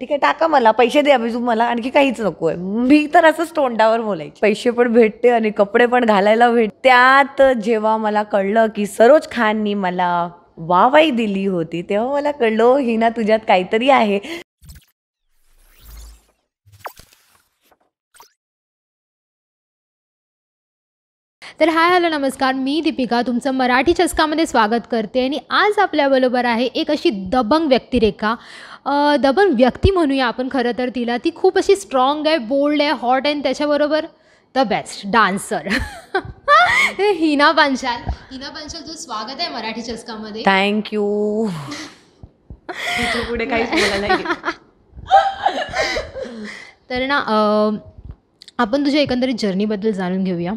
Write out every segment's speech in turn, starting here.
ठीक आहे टाका मला पैसे द्या मी मला आणखी काहीच नको आहे मी तर असंच तोंडावर बोलायचे पैसे पण भेटते आणि कपडे पण घालायला भेट त्यात जेव्हा मला कळलं की सरोज खाननी मला वावाई दिली होती तेव्हा मला कळलं हिना ना तुझ्यात काहीतरी आहे तर हाय हॅलो नमस्कार मी दीपिका तुमचं मराठी चस्कामध्ये स्वागत करते आणि आज आपल्याबरोबर आहे एक अशी दबंग व्यक्तिरेखा दबंग व्यक्ती म्हणूया आपण खरं तर तिला ती खूप अशी स्ट्रॉंग आहे बोल्ड आहे हॉट आहे त्याच्याबरोबर the best dancer Hina Panchal Hina Panchal जो स्वागत आहे मराठी चस्कामध्ये थँक्यू पुढे तर ना आपण तुझ्या एकंदरीत जर्नीबद्दल जाणून घेऊया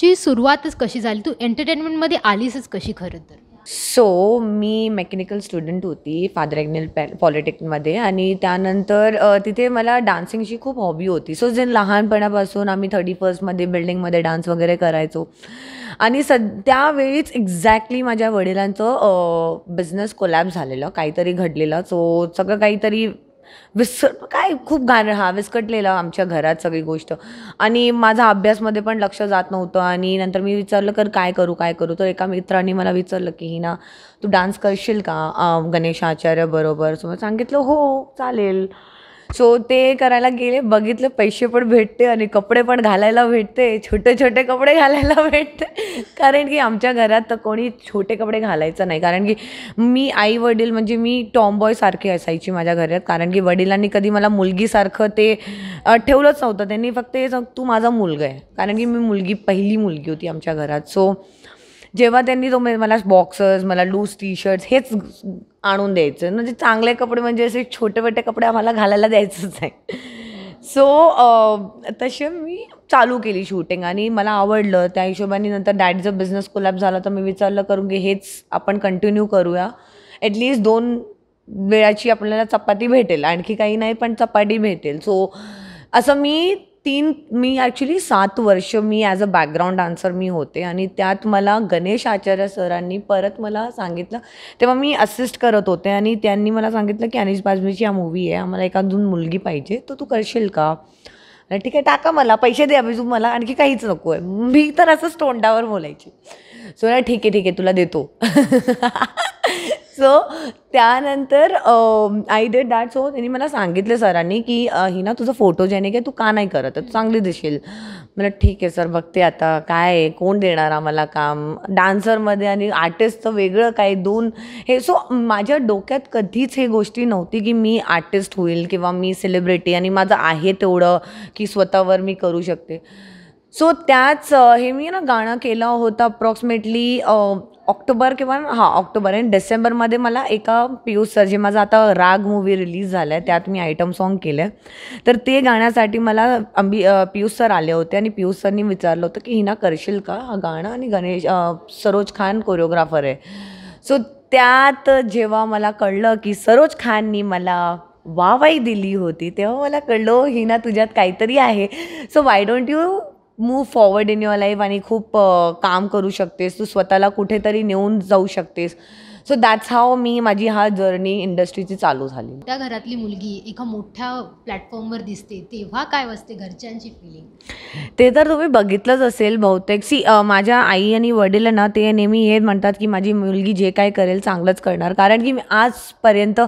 ची सुरुवातच कशी झाली तू एंटरटेनमेंटमध्ये आलीसच कशी खरं तर सो so, मी मेकॅनिकल स्टुडंट होती फादर एग्नेल पॅ पॉलिटेक्निकमध्ये आणि त्यानंतर तिथे मला डान्सिंगची खूप हॉबी होती सो so, जे लहानपणापासून आम्ही थर्टी फर्स्टमध्ये बिल्डिंगमध्ये डान्स वगैरे करायचो आणि स त्यावेळीच एक्झॅक्टली माझ्या वडिलांचं बिझनेस कोलॅब झालेलं काहीतरी घडलेलं सो सगळं काहीतरी विसर काय खूप घाण हा विस्कटलेला आमच्या घरात सगळी गोष्ट आणि माझा अभ्यासमध्ये पण लक्ष जात नव्हतं आणि नंतर मी विचारलं कर काय करू काय करू तर एका मित्राने मला विचारलं की ही ना तू डान्स करशील का गणेश आचार्य बरोबर सांगितलं हो चालेल सो ते करायला गेले बघितलं पैसे पण भेटते आणि कपडे पण घालायला भेटते छोटे छोटे कपडे घालायला भेटते कारण की आमच्या घरात तर कोणी छोटे कपडे घालायचं नाही कारण की मी आई वडील म्हणजे मी टॉमबॉयसारखी असायची माझ्या घरात कारण की वडिलांनी कधी मला मुलगीसारखं ते ठेवलंच नव्हतं त्यांनी फक्त हे तू माझा मुलगा आहे कारण की मी मुलगी पहिली मुलगी होती आमच्या घरात सो जेव्हा त्यांनी तो मला बॉक्सर्स मला लूज टी शर्ट हेच आणून द्यायचं म्हणजे चांगले कपडे म्हणजे असे छोटे मोठे कपडे आम्हाला घालायला द्यायचंच आहे सो तसे मी चालू केली शूटिंग आणि मला आवडलं त्या हिशोबाने नंतर डॅडीचं बिझनेस कोलॅप झाला तर मी विचारलं करून की हेच आपण कंटिन्यू करूया ॲटलीस्ट दोन वेळाची आपल्याला चपाती भेटेल आणखी काही नाही पण चपाती भेटेल सो असं मी तीन मी ॲक्च्युली सात वर्ष मी ॲज अ बॅकग्राऊंड डान्सर मी होते आणि त्यात मला गणेश आचार्य सरांनी परत मला सांगितलं तेव्हा मी असिस्ट करत होते आणि त्यांनी मला सांगितलं की अनिश बाजमीची हा मूवी आहे आम्हाला एका दोन मुलगी पाहिजे तर तू करशील का ठीक आहे टाका मला पैसे द्या तू मला आणखी काहीच नको आहे मी तर असंच तोंडावर बोलायची सो ठीक आहे ठीक आहे तुला देतो सो त्यानंतर आय डेड दॅट सो त्यांनी मला सांगितलं सरांनी की ही ना तुझं जेने काय तू का नाही करत तू चांगली दिसेल मला ठीक आहे सर बघते आता काय आहे कोण देणार आम्हाला काम डान्सरमध्ये आणि आर्टिस्टचं वेगळं काय दोन हे सो माझ्या डोक्यात कधीच हे गोष्टी नव्हती की मी आर्टिस्ट होईल किंवा मी सेलिब्रिटी आणि माझं आहे तेवढं की स्वतःवर मी करू शकते सो त्याच हे मी ना गाणं केलं होतं अप्रॉक्सिमेटली ऑक्टोबर किंवा हां ऑक्टोबर आणि डिसेंबरमध्ये मला एका पियुष सर जे माझा आता राग मूवी रिलीज झाला आहे त्यात मी आयटम सॉन्ग केलं आहे तर ते गाण्यासाठी मला अंबी पियुष सर आले होते आणि पियुष सरनी विचारलं होतं की हिना करशील का हा गाणं आणि गणेश सरोज खान कोरिओग्राफर आहे सो त्यात जेव्हा मला कळलं की सरोज खाननी मला वावाई दिली होती तेव्हा मला कळलं हिना तुझ्यात काहीतरी आहे so why don't you move forward in your life आणि खूप काम करू शकतेस तू स्वतःला कुठेतरी नेऊन जाऊ शकतेस सो दॅट्स हाव मी माझी हा जर्नी इंडस्ट्रीची चालू झाली त्या घरातली मुलगी एका मोठ्या प्लॅटफॉर्मवर दिसते तेव्हा काय असते घरच्यांची फिलिंग ते तर तुम्ही बघितलंच असेल बहुतेक सी माझ्या आई आणि वडील ना ते नेहमी हे म्हणतात की माझी मुलगी जे काय करेल चांगलंच करणार कारण की मी आजपर्यंत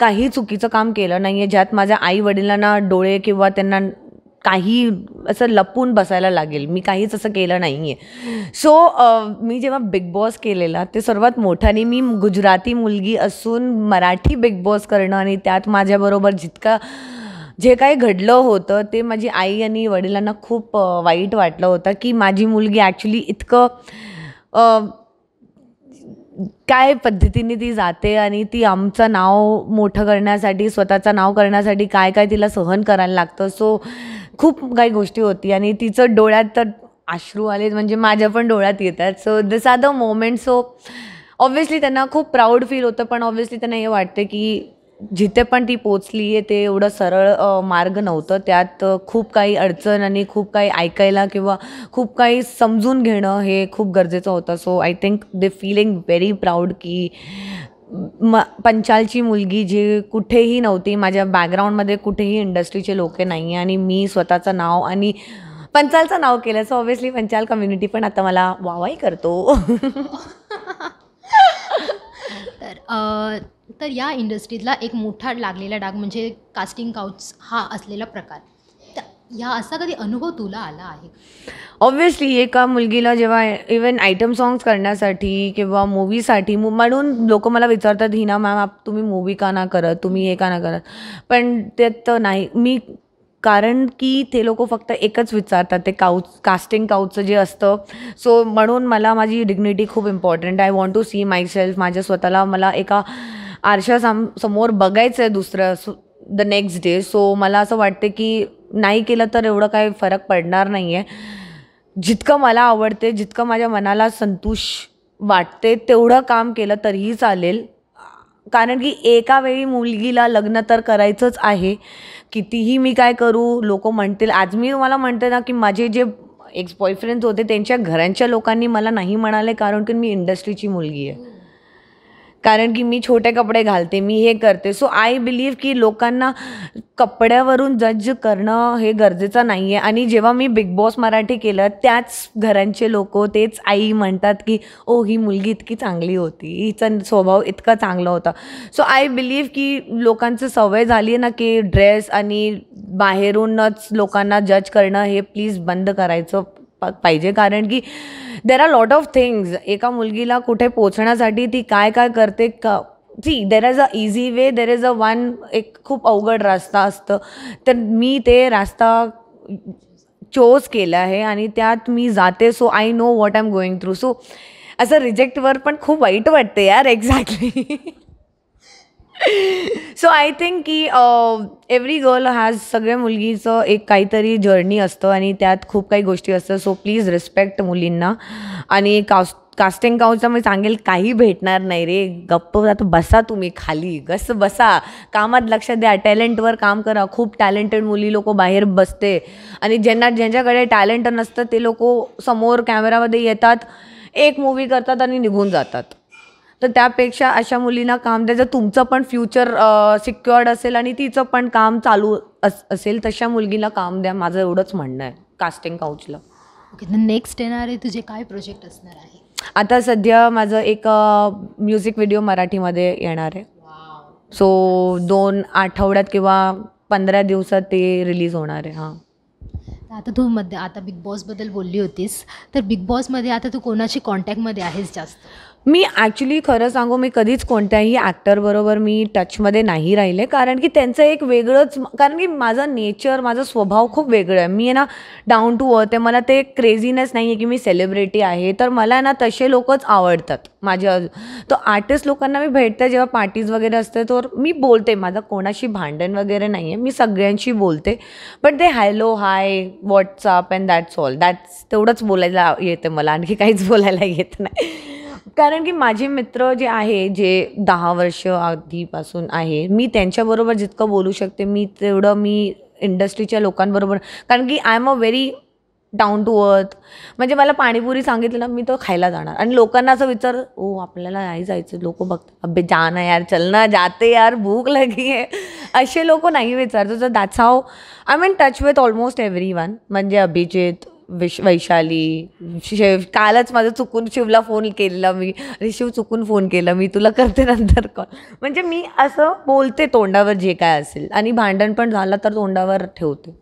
काही चुकीचं काम केलं नाही आहे ज्यात माझ्या आई वडिलांना डोळे किंवा त्यांना काही असं लपून बसायला लागेल मी काहीच असं केलं नाही आहे सो मी जेव्हा बिग बॉस केलेला ते सर्वात मोठ्याने मी गुजराती मुलगी असून मराठी बिग बॉस करणं आणि त्यात माझ्याबरोबर जितका जे काही घडलं होतं ते माझी आई आणि वडिलांना खूप वाईट वाटलं होतं की माझी मुलगी ॲक्च्युली इतकं काय पद्धतीने ती जाते आणि ती आमचं नाव मोठं करण्यासाठी स्वतःचं नाव करण्यासाठी काय काय तिला सहन करायला लागतं सो खूप काही गोष्टी होती आणि तिचं डोळ्यात तर अश्रू आले म्हणजे माझ्या पण डोळ्यात येतात so this are the moment so obviously त्यांना खूप प्राऊड फील होतं पण ऑब्व्हियसली त्यांना हे वाटतं की जिथे पण ती पोचली आहे ते एवढं सरळ मार्ग नव्हतं त्यात खूप काही अडचण आणि खूप काही ऐकायला किंवा खूप काही समजून घेणं हे खूप गरजेचं होतं so I think they feeling very proud की म पंचालची मुलगी जी कुठेही नव्हती माझ्या बॅकग्राऊंडमध्ये कुठेही इंडस्ट्रीचे लोक नाही आहे आणि मी स्वतःचं नाव आणि पंचालचं नाव केलं सो ऑब्वियसली पंचाल कम्युनिटी पण आता मला वावाही करतो तर तर या इंडस्ट्रीतला एक मोठा लागलेला डाग म्हणजे कास्टिंग काउच हा असलेला प्रकार या असा कधी अनुभव तुला आला आहे ऑब्व्हियसली एका मुलगीला जेव्हा इवन आयटम सॉंग्स करण्यासाठी किंवा मूवीसाठी म्हणून लोक मला विचारतात हिना मॅम तुम्ही मूवी का ना करत तुम्ही हे का ना करत पण त्यात नाही मी कारण की ते लोक फक्त एकच विचारतात ते काउच कास्टिंग काउचं जे असतं सो म्हणून मला माझी डिग्निटी खूप important I want to see myself माझ्या स्वतःला मला एका आरशा साम समोर बघायचं आहे दुसरं द नेक्स्ट डे सो मला असं वाटते की नाही केलं तर एवढं काही फरक पडणार नाही आहे जितकं मला आवडते जितकं माझ्या मनाला संतोष वाटते तेवढं काम केलं तरीही चालेल कारण की एका वेळी मुलगीला लग्न तर करायचंच आहे कितीही मी काय करू लोक म्हणतील आज मी मला म्हणते ना की माझे जे एक्स बॉयफ्रेंड्स होते त्यांच्या घरांच्या लोकांनी मला नाही म्हणाले कारण की मी इंडस्ट्रीची मुलगी आहे कारण की मी छोटे कपडे घालते मी हे करते सो आय बिलीव की लोकांना कपड्यावरून जज करणं हे गरजेचं नाही आहे आणि जेव्हा मी बिग बॉस मराठी केलं त्याच घरांचे लोक तेच आई म्हणतात की ओ ही मुलगी इतकी चांगली होती हिचा स्वभाव इतका चांगला होता सो आय बिलीव की लोकांचं सवय झाली आहे ना की ड्रेस आणि बाहेरूनच लोकांना जज करणं हे प्लीज बंद करायचं पाहिजे कारण की there are lot of things एका मुलगीला कुठे पोचण्यासाठी ती काय काय करते का see there is a easy way there is a one एक खूप अवघड रास्ता असतं तर मी ते रास्ता चोज केला आहे आणि त्यात मी जाते so I know what I am going through so असं रिजेक्टवर पण खूप वाईट वाटते यार एक्झॅक्टली सो आय थिंक की एव्हरी गर्ल हॅज सगळ्या मुलगीचं एक काहीतरी जर्नी असतं आणि त्यात खूप काही गोष्टी असतं सो प्लीज रिस्पेक्ट मुलींना आणि कास्ट कास्टिंग काउन्सला मी सांगेल काही भेटणार नाही रे गप्प आता बसा तुम्ही खाली कसं बसा कामात लक्ष द्या टॅलेंटवर काम करा खूप टॅलेंटेड मुली लोक बाहेर बसते आणि ज्यांना ज्यांच्याकडे टॅलेंट नसतं ते लोक समोर कॅमेरामध्ये येतात एक मूवी करतात आणि निघून जातात तर त्यापेक्षा अशा मुलींना काम द्या जर तुमचं पण फ्युचर सिक्युअर्ड असेल आणि तिचं पण काम चालू असेल तशा मुलगीला काम द्या माझं एवढंच म्हणणं आहे कास्टिंग काउचला ओके नेक्स्ट नेक्स्ट आहे तुझे काय प्रोजेक्ट असणार आहे आता सध्या माझं एक म्युझिक व्हिडिओ मराठीमध्ये येणार आहे सो दोन आठवड्यात किंवा पंधरा दिवसात ते रिलीज होणार आहे हां आता तू मध्ये आता बिग बॉसबद्दल बोलली होतीस तर बिग बॉसमध्ये आता तू कोणाशी मध्ये आहेस जास्त मी ॲक्च्युली खरं सांगू मी कधीच कोणत्याही ॲक्टरबरोबर मी टचमध्ये नाही राहिले कारण की त्यांचं एक वेगळंच कारण की माझा नेचर माझा स्वभाव खूप वेगळं आहे मी आहे ना डाऊन टू अर्थ आहे मला ते क्रेझीनेस नाही आहे की मी सेलिब्रिटी आहे तर मला ना तसे लोकच आवडतात माझ्या तो आर्टिस्ट लोकांना मी भेटते जेव्हा पार्टीज वगैरे असते तर मी बोलते माझं कोणाशी भांडण वगैरे नाही आहे मी सगळ्यांशी बोलते बट ते hello hi what's up and that's all that's तेवढंच बोलायला येतं मला आणखी काहीच बोलायला येत नाही कारण की माझे मित्र जे आहे जे दहा वर्ष आधीपासून आहे मी त्यांच्याबरोबर जितकं बोलू शकते मी तेवढं मी इंडस्ट्रीच्या लोकांबरोबर कारण की I am a very down to earth म्हणजे मला पाणीपुरी सांगितलं ना मी तो खायला जाणार आणि लोकांना असं विचार ओ आपल्याला नाही जायचं लोक बघतात अबे जा ना यार चल ना जाते यार भूक लगी आहे असे लोक नाही विचारतो तर that's how I mean touch with almost everyone म्हणजे अभिजित विश वैशाली शिव कालच माझं चुकून शिवला फोन केला मी अरे शिव चुकून फोन केला मी तुला करते नंतर कॉल म्हणजे मी असं बोलते तोंडावर जे काय असेल आणि भांडण पण झालं तर तोंडावर ठेवते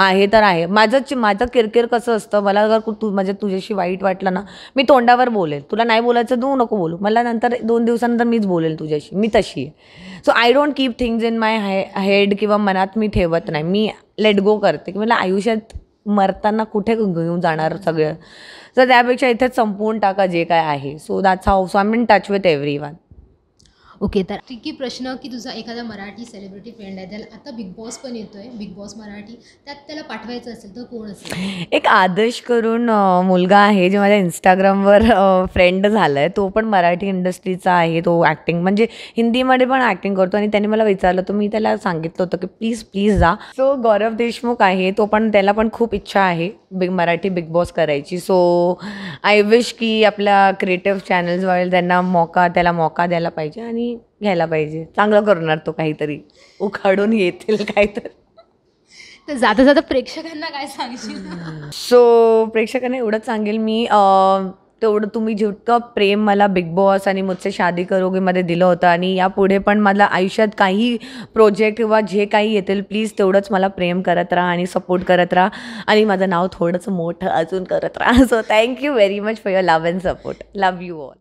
आहे तर आहे माझं माझं किरकिर कसं असतं मला जर तू म्हणजे तुझ्याशी वाईट वाटलं ना मी तोंडावर बोलेल तुला नाही बोलायचं तू नको बोलू मला नंतर दोन दिवसानंतर मीच बोलेल तुझ्याशी मी तशी आहे so I don't keep things in my he head किंवा मनात मी ठेवत नाही मी लेट गो करते की मला आयुष्यात मरताना कुठे घेऊन जाणार सगळं तर त्यापेक्षा इथे संपवून टाका जे काय आहे so that's how so I mean touch with everyone okay तर ट्रिकी प्रश्न की तुझा एखादा मराठी सेलिब्रिटी फ्रेंड आहे त्याला आता बिग बॉस पण येतोय बिग बॉस मराठी त्यात त्याला पाठवायचं असेल तर कोण असेल एक आदर्श करून मुलगा आहे जे माझ्या इंस्टाग्रामवर फ्रेंड झाला आहे तो पण मराठी इंडस्ट्रीचा आहे तो ॲक्टिंग म्हणजे हिंदीमध्ये पण ॲक्टिंग करतो आणि त्याने मला विचारलं तर मी त्याला सांगितलं होतं की प्लीज प्लीज जा सो गौरव देशमुख आहे तो पण त्याला पण खूप इच्छा आहे बिग मराठी बिग बॉस करायची सो आय विश की आपल्या क्रिएटिव्ह चॅनल्सवर त्यांना मौका त्याला मौका द्यायला पाहिजे आणि घ्यायला पाहिजे चांगलं करणार तो काहीतरी उखाडून येतील काहीतरी तर जाता जाता प्रेक्षकांना काय सांगशील सो प्रेक्षकांना एवढंच सांगेल मी तेवढं तुम्ही जितकं प्रेम मला बिग बॉस आणि मुझसे शादी करोगेमध्ये दिलं होतं आणि यापुढे पण मला आयुष्यात काही प्रोजेक्ट किंवा जे काही येतील प्लीज तेवढंच मला प्रेम करत राहा आणि सपोर्ट करत राहा आणि माझं नाव थोडंसं मोठं अजून करत राहा so thank you very much for your love and support love you all